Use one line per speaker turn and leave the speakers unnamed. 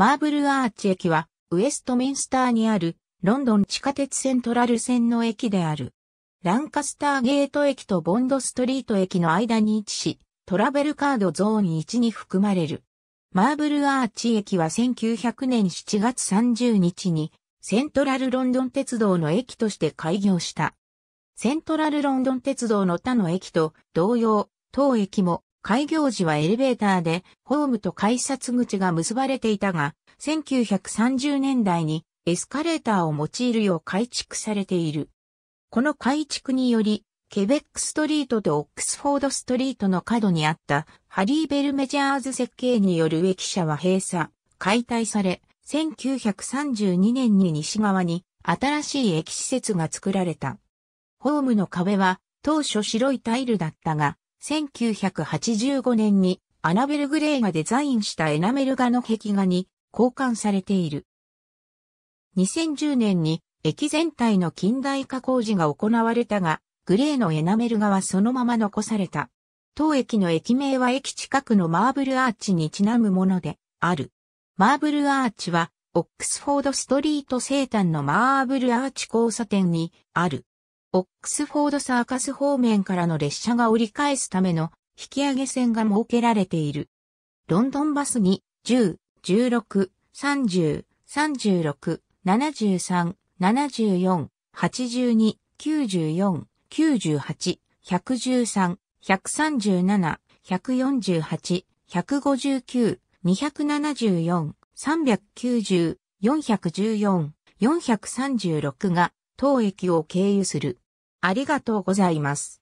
マーブルアーチ駅は、ウエストミンスターにある、ロンドン地下鉄セントラル線の駅である。ランカスターゲート駅とボンドストリート駅の間に位置し、トラベルカードゾーン1に含まれる。マーブルアーチ駅は1900年7月30日に、セントラルロンドン鉄道の駅として開業した。セントラルロンドン鉄道の他の駅と同様、当駅も開業時はエレベーターでホームと改札口が結ばれていたが、1930年代にエスカレーターを用いるよう改築されている。この改築により、ケベックストリートとオックスフォードストリートの角にあったハリー・ベルメジャーズ設計による駅舎は閉鎖、解体され、1932年に西側に新しい駅施設が作られた。ホームの壁は当初白いタイルだったが、1985年にアナベル・グレイがデザインしたエナメル画の壁画に交換されている。2010年に駅全体の近代化工事が行われたが、グレーのエナメル画はそのまま残された。当駅の駅名は駅近くのマーブルアーチにちなむものである。マーブルアーチは、オックスフォードストリート西端のマーブルアーチ交差点にある。オックスフォードサーカス方面からの列車が折り返すための引き上げ線が設けられている。ロンドンバスに10、16、30、36、73、74、82、94、98、113、137、148、159、274、390、414、436が当駅を経由する。ありがとうございます。